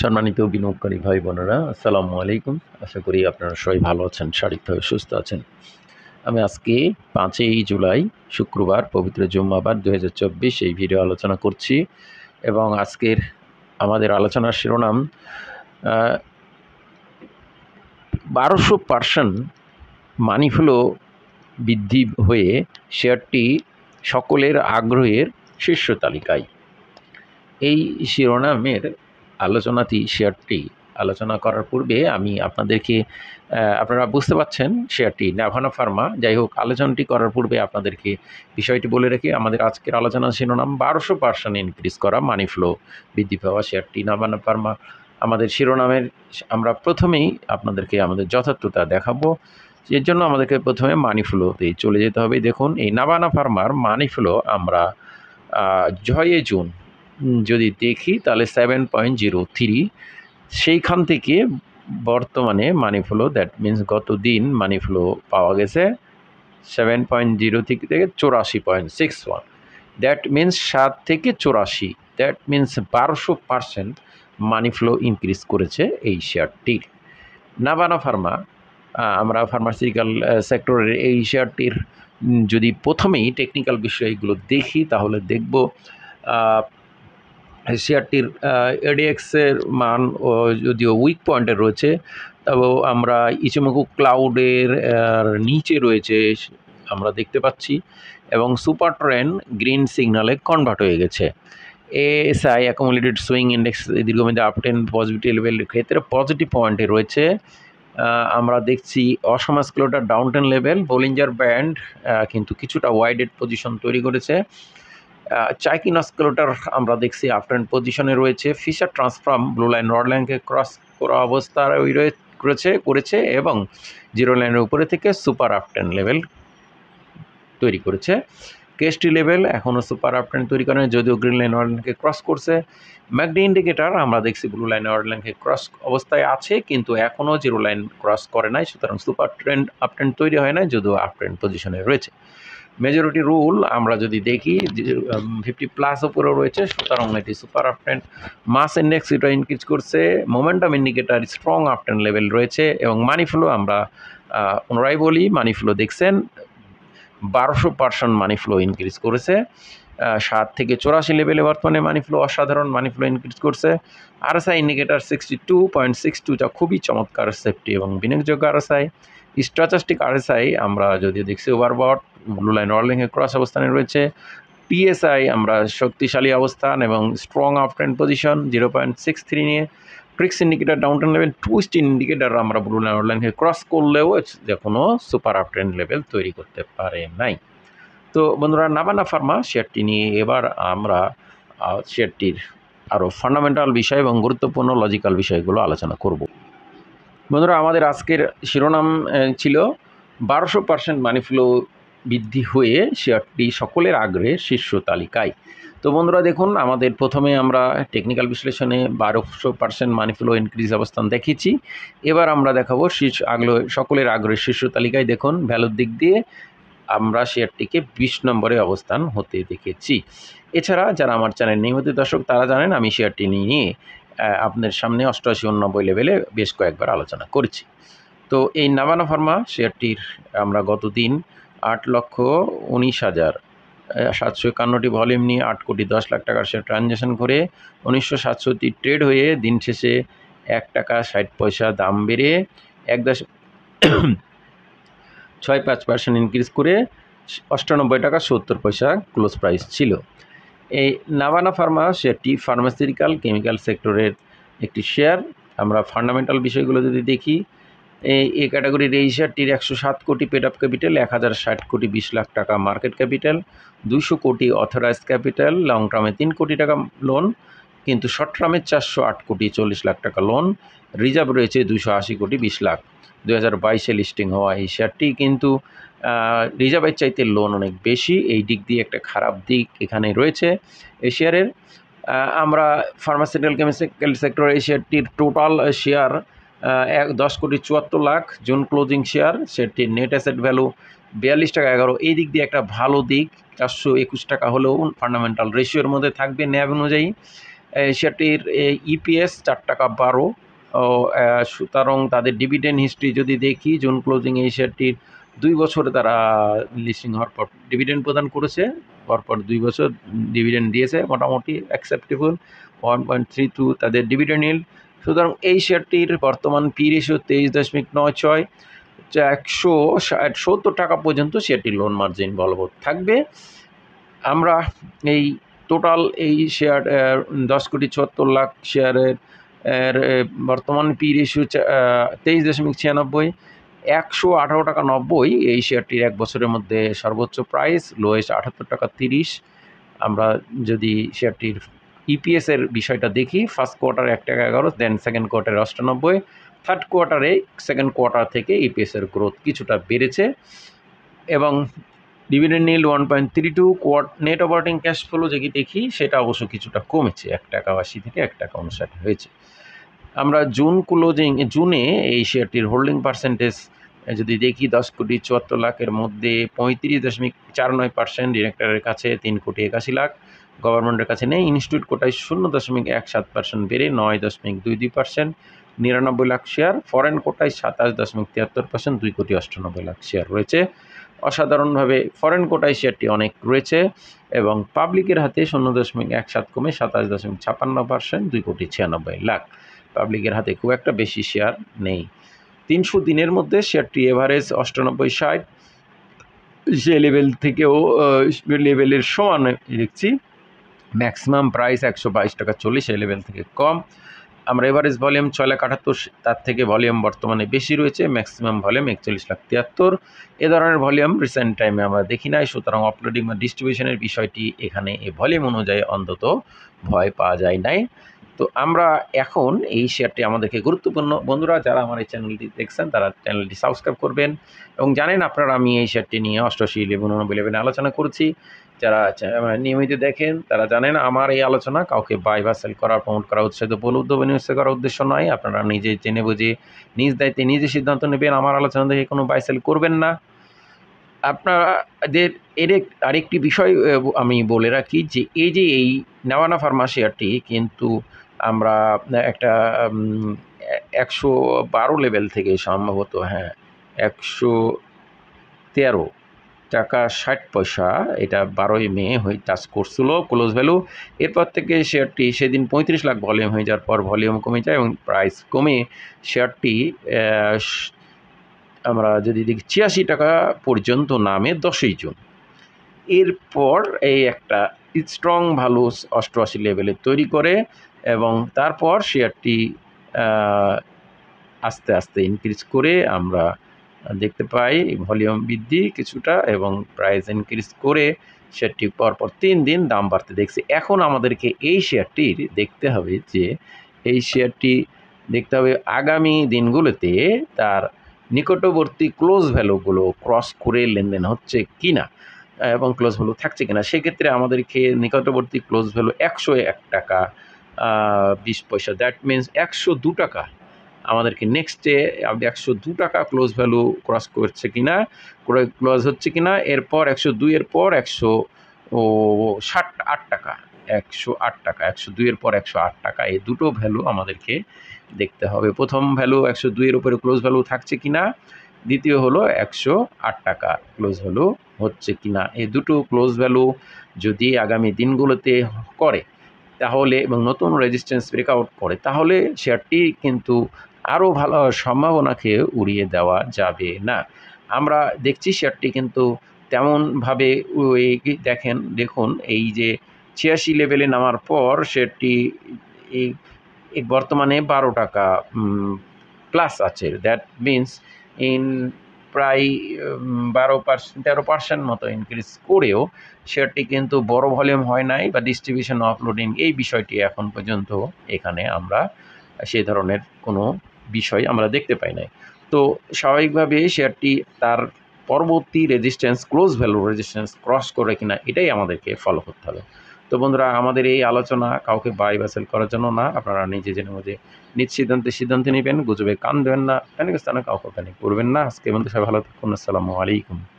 সম্মানিত বিনিয়োগকারী ভাই বোনেরা আসসালামু আলাইকুম আশা করি আপনারা সবাই ভালো আছেন শারীরিকভাবে সুস্থ আছেন আমি আজকে পাঁচই জুলাই শুক্রবার পবিত্র জুম্মাবার দু হাজার এই ভিডিও আলোচনা করছি এবং আজকের আমাদের আলোচনার শিরোনাম বারোশো পার্সেন্ট মানি বৃদ্ধি হয়ে শেয়ারটি সকলের আগ্রহের শীর্ষ তালিকায় এই শিরোনামের আলোচনাটি শেয়ারটি আলোচনা করার পূর্বে আমি আপনাদেরকে আপনারা বুঝতে পাচ্ছেন শেয়ারটি নাভানা ফার্মা যাই হোক আলোচনাটি করার পূর্বে আপনাদেরকে বিষয়টি বলে রেখে আমাদের আজকের আলোচনা শিরোনাম বারোশো পার্সেন্ট ইনক্রিজ করা মানি ফ্লো বৃদ্ধি পাওয়া শেয়ারটি নাভানা ফার্মা আমাদের শিরোনামের আমরা প্রথমেই আপনাদেরকে আমাদের যথার্থতা দেখাবো এর জন্য আমাদেরকে প্রথমে মানি ফ্লোতে চলে যেতে হবে দেখুন এই নাভানা ফার্মার মানি ফ্লো আমরা ছয়ে জুন যদি দেখি তাহলে সেভেন পয়েন্ট জিরো থ্রি সেইখান থেকে বর্তমানে মানি ফ্লো দ্যাট মিন্স গত দিন মানি ফ্লো পাওয়া গেছে সেভেন পয়েন্ট জিরো থেকে থেকে চৌরাশি point six one that means সাত থেকে চৌরাশি দ্যাট মিন্স বারোশো পারসেন্ট মানি ফ্লো ইনক্রিজ করেছে এই শেয়ারটির নাবানা ফার্মা আমরা ফার্মাসিউটিক্যাল সেক্টরের এই শেয়ারটির যদি প্রথমেই টেকনিক্যাল বিষয়গুলো দেখি তাহলে দেখব শেয়ারটির এডিএক্সের মান যদিও উইক পয়েন্টে রয়েছে তবে আমরা ইচুমুকু ক্লাউডের নিচে রয়েছে আমরা দেখতে পাচ্ছি এবং সুপার ট্রেন গ্রিন সিগনালে কনভার্ট হয়ে গেছে এএসআই অ্যাকোমোডেটেড সুইং ইন্ডেক্স দীর্ঘমেয়াদী আপ টেন পজিটিভ লেভেলের ক্ষেত্রে পজিটিভ পয়েন্টে রয়েছে আমরা দেখছি অসমাস ক্লোটার down ten level Bollinger band কিন্তু কিছুটা ওয়াইডেড পজিশন তৈরি করেছে চাইকিন অস্কেলোটার আমরা দেখছি আপ পজিশনে রয়েছে Fisher transform blue line red লাইনকে ক্রস করা অবস্থায় করেছে করেছে এবং জিরো লাইনের উপরে থেকে সুপার আফটেন লেভেল তৈরি করেছে কেস্টি লেভেল এখনও সুপার আপটেন তৈরি করেন যদিও গ্রিন লাইন অরল্যান্ডকে ক্রস করছে ম্যাগডি ইন্ডিকেটার আমরা দেখছি ব্লু লাইন অরল্যান্ডকে ক্রস অবস্থায় আছে কিন্তু এখনও জিরো লাইন ক্রস করে নাই সুতরাং সুপার ট্রেন্ড আফটেন তৈরি হয় নাই যদিও আপটেন্ড পজিশনে রয়েছে মেজরিটি রুল আমরা যদি দেখি ফিফটি প্লাস ওপরেও রয়েছে সুতরাং এটি সুপার আপটেন মাস ইন্ডেক্স এটা ইনক্রিজ করছে momentum indicator strong uptrend level রয়েছে এবং মানি ফ্লো আমরা পুনরায় বলি মানি ফ্লো দেখছেন বারোশো পার্সেন্ট মানি ফ্লো ইনক্রিজ করেছে সাত থেকে চৌরাশি লেভেলে বর্তমানে মানি ফ্লো অসাধারণ মানি ফ্লো ইনক্রিজ করছে RSI indicator sixty two point six টুটা খুবই চমৎকার সেফটি এবং বিনিয়োগযোগ্য আরএসআই স্ট্রাচাস্টিক আরএসআই আমরা যদিও দেখছি ওভারবট ব্লু লাইন ওয়ার্লিংয়ে ক্রস অবস্থানে রয়েছে পিএসআই আমরা শক্তিশালী অবস্থান এবং strong up trend position zero point six three নিয়ে ক্রিক্স indicator down trend level twist indicator আমরা ব্লু লাইন ওয়ার্লিংকে ক্রস করলেও যে কোনো সুপার আপ ট্রেন্ড লেভেল তৈরি করতে পারে নাই তো বন্ধুরা নাবানা ফার্মা শেয়ারটি নিয়ে এবার আমরা শেয়ারটির আরও ফান্ডামেন্টাল বিষয় এবং গুরুত্বপূর্ণ লজিক্যাল বিষয়গুলো আলোচনা করব বন্ধুরা আমাদের আজকের শিরোনাম ছিল বারোশো পার্সেন্ট মানি ফ্লো বৃদ্ধি হয়ে শেয়ারটি সকলের আগ্রহের শীর্ষ তালিকায় তো বন্ধুরা দেখুন আমাদের প্রথমে আমরা টেকনিক্যাল বিশ্লেষণে বারোশো পার্সেন্ট মানিফ্লো ইনক্রিজ অবস্থান দেখেছি এবার আমরা দেখাবো শীর্ষ আগ্রহ সকলের আগ্রহের শীর্ষ তালিকায় দেখুন ভ্যালুর দিক দিয়ে আমরা শেয়ারটিকে বিশ নম্বরে অবস্থান হতে দেখেছি এছাড়া যারা আমার চ্যানেল নিয়মিত দর্শক তারা জানেন আমি শেয়ারটি নিয়ে আপনার সামনে অষ্টআশি উননব্বই লেভেলে বেশ কয়েকবার আলোচনা করছি তো এই নাবানা ফার্মা শেয়ারটির আমরা গত দিন আট লক্ষ উনিশ হাজার সাতশো একান্নটি ভলিউম নিয়ে আট কোটি দশ লাখ টাকার সে ট্রানজ্যাকশন করে উনিশশো সাতষট্টি ট্রেড হয়ে দিন শেষে এক টাকা ষাট পয়সা দাম বেড়ে এক দশ ছয় পাঁচ পার্সেন্ট ইনক্রিজ করে অষ্টানব্বই টাকা সত্তর পয়সা ক্লোজ প্রাইস ছিল এই নাভানা ফার্মা শেয়ারটি ফার্মাসিউটিক্যাল কেমিক্যাল সেক্টরের একটি শেয়ার আমরা ফান্ডামেন্টাল বিষয়গুলো যদি দেখি এ ক্যাটাগরির এই একশো সাত কোটি পেড আপ ক্যাপিটাল এক হাজার ষাট কোটি বিশ লাখ টাকা মার্কেট ক্যাপিটাল দুশো কোটি অথরাইজ ক্যাপিটাল লং টার্মে তিন কোটি টাকা লোন কিন্তু শর্ট টার্মে চারশো আট কোটি চল্লিশ লাখ টাকা লোন রিজার্ভ রয়েছে দুশো আশি কোটি বিশ লাখ দু হাজার বাইশে লিস্টিং হওয়া এই শেয়ারটি কিন্তু রিজার্ভের চাইতে লোন অনেক বেশি এই দিক দিয়ে একটা খারাপ দিক এখানে রয়েছে এই শেয়ারের আমরা ফার্মাসিউটিক্যাল কেমিক্যাল সেক্টর এই শেয়ারটির টোটাল শেয়ার এক দশ কোটি চুয়াত্তর লাখ জুন ক্লোজিং শেয়ার শেয়ারটির নেট অ্যাসেট ভ্যালু বিয়াল্লিশ টাকা এগারো এই দিক দিয়ে একটা ভালো দিক চারশো একুশ টাকা হলেও ফান্ডামেন্টাল রেশিওর মধ্যে থাকবে ন্যাব অনুযায়ী শেয়ারটির ইপিএস e চার টাকা বারো সুতরাং তাদের ডিভিডেন্ড হিস্ট্রি যদি দেখি জুন ক্লোজিং এই শেয়ারটির দুই বছরে তারা লিস্টিং হওয়ার পর ডিভিডেন্ড প্রদান করেছে পরপর দুই বছর ডিভিডেন্ড দিয়েছে মোটামুটি acceptable one point three two তাদের ডিভিডেন্ড ইল্ড সুতরাং এই শেয়ারটির বর্তমান পি রেশিও তেইশ দশমিক নয় ছয় একশো ষাট সত্তর টাকা পর্যন্ত শেয়ারটির লোন মার্জিন বলবৎ থাকবে আমরা এই টোটাল এই শেয়ার দশ কোটি ছত্তর লাখ শেয়ারের এর বর্তমান পি রেশিও তেইশ দশমিক ছিয়ানব্বই একশো আঠারো টাকা নব্বই এই শেয়ারটির এক বছরের মধ্যে সর্বোচ্চ প্রাইস লোয়েস্ট আটাত্তর টাকা তিরিশ আমরা যদি শেয়ারটির ইপিএসের e বিষয়টা দেখি ফার্স্ট কোয়ার্টারে এক টাকা এগারো দেন সেকেন্ড কোয়ার্টারে অষ্টানব্বই থার্ড কোয়ার্টারে সেকেন্ড কোয়ার্টার থেকে ইপিএসের e গ্রোথ কিছুটা বেড়েছে এবং dividend nil one point three two কোয়ার্ট নেট অপারেটিং ক্যাশ ফ্লো যদি দেখি সেটা অবশ্য কিছুটা কমেছে এক টাকা আশি থেকে এক টাকা উনষাট হয়েছে আমরা জুন ক্লোজিং জুনে এই শেয়ারটির হোল্ডিং পার্সেন্টেজ যদি দেখি দশ কোটি চুয়াত্তর লাখের মধ্যে পঁয়ত্রিশ দশমিক চার নয় পার্সেন্ট ডিরেক্টরের কাছে তিন কোটি একাশি লাখ গভর্নমেন্টের কাছে নেই ইনস্টিটিউট কোটায় শূন্য দশমিক এক সাত পার্সেন্ট বেড়ে নয় দশমিক দুই দুই পার্সেন্ট নিরানব্বই লাখ শেয়ার ফরেন কোটায় সাতাশ দশমিক তিয়াত্তর পার্সেন্ট দুই কোটি অষ্টানব্বই লাখ শেয়ার রয়েছে অসাধারণভাবে ফরেন কোটায় শেয়ারটি অনেক রয়েছে এবং পাবলিকের হাতে শূন্য দশমিক এক সাত কমে সাতাশ দশমিক ছাপান্ন পার্সেন্ট দুই কোটি ছিয়ানব্বই লাখ পাবলিকের হাতে খুব একটা বেশি শেয়ার নেই তিনশো দিনের মধ্যে শেয়ারটি এভারেজ অষ্টানব্বই ষাট সে লেভেল থেকেও লেভেলের সমান দেখছি ম্যাক্সিমাম প্রাইস একশো বাইশ টাকা চল্লিশ সেই লেভেল থেকে কম আমরা এভারেজ ভলিউম ছয় লাখ আটাত্তর তার থেকে ভলিউম বর্তমানে বেশি রয়েছে ম্যাক্সিমাম ভলিউম একচল্লিশ লাখ তিয়াত্তর এ ধরনের ভলিউম রিসেন্ট টাইমে আমরা দেখি নাই সুতরাং অপলোডিং বা ডিস্ট্রিবিউশনের বিষয়টি এখানে এই ভলিউম অনুযায়ী অন্তত ভয় পাওয়া যায় নাই তো আমরা এখন এই শেয়ারটি আমাদেরকে গুরুত্বপূর্ণ বন্ধুরা যারা আমার এই চ্যানেলটি দেখছেন তারা চ্যানেলটি সাবস্ক্রাইব করবেন এবং জানেন আপনারা আমি এই শেয়ারটি নিয়ে অষ্টশি ইলেভেন উনব্বই ইলেভেনে আলোচনা করছি যারা মানে নিয়মিত দেখেন তারা জানেন আমার এই আলোচনা কাউকে বাই বা সেল করার প্রমোট করা উৎসাহিত বল উদ্যোগে নিউজ করার উদ্দেশ্য নয় আপনারা নিজে জেনে বুঝে নিজ দায়িত্বে নিজে সিদ্ধান্ত নেবেন আমার আলোচনা দেখে কোনো বাই সেল করবেন না আপনাদের এর আরেকটি বিষয় আমি বলে রাখি যে এই যে এই নেওয়ানা ফার্মা শেয়ারটি কিন্তু আমরা একটা একশো বারো লেভেল থেকে সম্ভবত হ্যাঁ একশো তেরো টাকা ষাট পয়সা এটা বারোই মে হয়ে টাচ করছিল ক্লোজ ভ্যালু এরপর থেকে শেয়ারটি সেদিন পঁয়ত্রিশ লাখ ভলিউম হয়ে যাওয়ার পর ভলিউম কমে যায় এবং প্রাইস কমে শেয়ারটি আমরা যদি দেখি ছিয়াশি টাকা পর্যন্ত নামে দশই জুন এরপর এই একটা স্ট্রং ভালো অষ্টআশি লেভেলে তৈরি করে এবং তারপর শেয়ারটি আস্তে আস্তে ইনক্রিজ করে আমরা দেখতে পাই ভলিউম বৃদ্ধি কিছুটা এবং প্রাইস ইনক্রিজ করে শেয়ারটি পরপর তিন দিন দাম বাড়তে দেখছি এখন আমাদেরকে এই শেয়ারটির দেখতে হবে যে এই শেয়ারটি দেখতে হবে আগামী দিনগুলোতে তার নিকটবর্তী ক্লোজ ভ্যালুগুলো ক্রস করে লেনদেন হচ্ছে কি না এবং ক্লোজ ভ্যালু থাকছে কিনা সেক্ষেত্রে আমাদেরকে নিকটবর্তী ক্লোজ ভ্যালু একশো এক টাকা বিশ পয়সা দ্যাট মিন্স একশো দু টাকা আমাদেরকে নেক্সট ডে একশো দু টাকা ক্লোজ ভ্যালু ক্রস করছে কিনা ক্লোজ হচ্ছে কি না এরপর একশো দুইয়ের পর একশো ও ষাট আট টাকা একশো আট টাকা একশো দুইয়ের পর একশো আট টাকা এই দুটো ভ্যালু আমাদেরকে দেখতে হবে প্রথম ভ্যালু একশো দুইয়ের উপরে ক্লোজ ভ্যালু থাকছে কি না দ্বিতীয় হলো একশো আট টাকা ক্লোজ ভ্যালু হচ্ছে কি না এই দুটো ক্লোজ ভ্যালু যদি আগামী দিনগুলোতে করে তাহলে এবং নতুন রেজিস্ট্যান্স ব্রেকআউট করে তাহলে শেয়ারটি কিন্তু আরও ভালো সম্ভাবনাকে উড়িয়ে দেওয়া যাবে না আমরা দেখছি শেয়ারটি কিন্তু তেমনভাবে দেখেন দেখুন এই যে ছিয়াশি লেভেলে নামার পর শেয়ারটি বর্তমানে বারো টাকা প্লাস আছে দ্যাট মিন্স ইন প্রায় বারো পার্সেন্ট তেরো পার্সেন্ট মতো ইনক্রিজ করেও শেয়ারটি কিন্তু বড় ভলিউম হয় নাই বা ডিস্ট্রিবিউশন অফলোডিং এই বিষয়টি এখন পর্যন্ত এখানে আমরা সেই ধরনের কোনো বিষয় আমরা দেখতে পাই নাই তো স্বাভাবিকভাবে শেয়ারটি তার পরবর্তী resistance close value resistance cross করে কিনা এটাই আমাদেরকে ফলো করতে হবে তো বন্ধুরা আমাদের এই আলোচনা কাউকে বাই বাসেল করার জন্য না আপনারা নিজে জেনে মধ্যে নিজ সিদ্ধান্তে সিদ্ধান্ত নেবেন গুজবে কান দেবেন না প্যানিক স্থানে কাউকে করবেন না আজকে বন্ধু সবাই ভালো থাকুন আসসালামু আলাইকুম